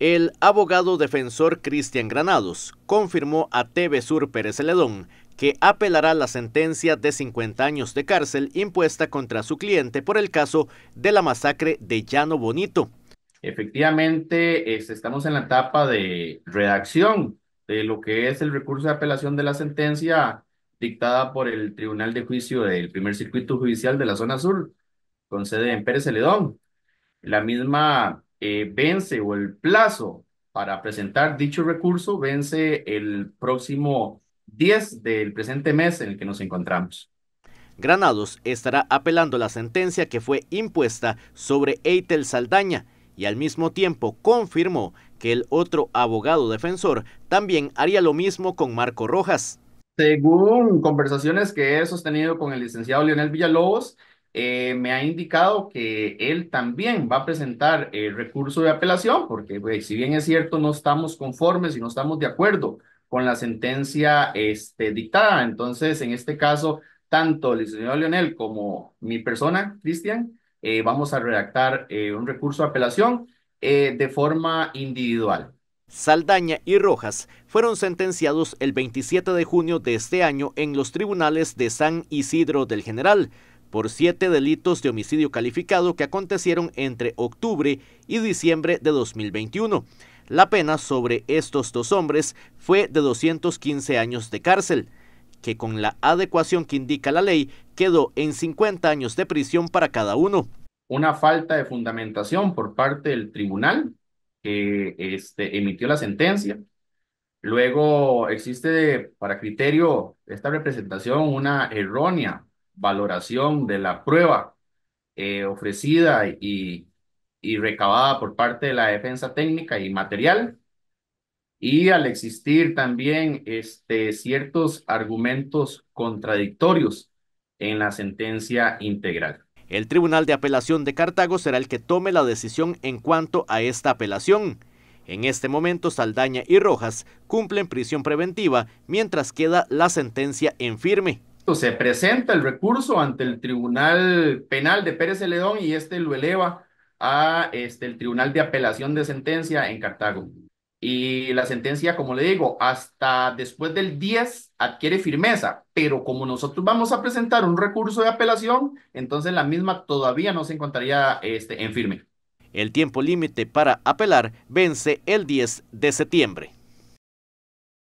El abogado defensor Cristian Granados confirmó a TV Sur Pérez Celedón que apelará la sentencia de 50 años de cárcel impuesta contra su cliente por el caso de la masacre de Llano Bonito. Efectivamente, estamos en la etapa de redacción de lo que es el recurso de apelación de la sentencia dictada por el Tribunal de Juicio del Primer Circuito Judicial de la Zona Sur, con sede en Pérez Celedón. La misma eh, vence o el plazo para presentar dicho recurso vence el próximo 10 del presente mes en el que nos encontramos. Granados estará apelando la sentencia que fue impuesta sobre Eitel Saldaña y al mismo tiempo confirmó que el otro abogado defensor también haría lo mismo con Marco Rojas. Según conversaciones que he sostenido con el licenciado Leonel Villalobos, eh, me ha indicado que él también va a presentar el recurso de apelación, porque si bien es cierto, no estamos conformes y no estamos de acuerdo con la sentencia este, dictada. Entonces, en este caso, tanto el señor Leonel como mi persona, Cristian, eh, vamos a redactar eh, un recurso de apelación de forma individual. Saldaña y Rojas fueron sentenciados el 27 de junio de este año en los tribunales de San Isidro del General por siete delitos de homicidio calificado que acontecieron entre octubre y diciembre de 2021. La pena sobre estos dos hombres fue de 215 años de cárcel, que con la adecuación que indica la ley quedó en 50 años de prisión para cada uno. Una falta de fundamentación por parte del tribunal que este, emitió la sentencia. Luego existe para criterio esta representación una errónea valoración de la prueba eh, ofrecida y, recabada por parte de la defensa técnica y material. Y al existir también este, ciertos argumentos contradictorios en la sentencia integral. El Tribunal de Apelación de Cartago será el que tome la decisión en cuanto a esta apelación. En este momento, Saldaña y Rojas cumplen prisión preventiva mientras queda la sentencia en firme se presenta el recurso ante el Tribunal Penal de Pérez Celedón y este lo eleva a este, el Tribunal de Apelación de Sentencia en Cartago. Y la sentencia, como le digo, hasta después del 10 adquiere firmeza, pero como nosotros vamos a presentar un recurso de apelación, entonces la misma todavía no se encontraría este, en firme. El tiempo límite para apelar vence el 10 de septiembre.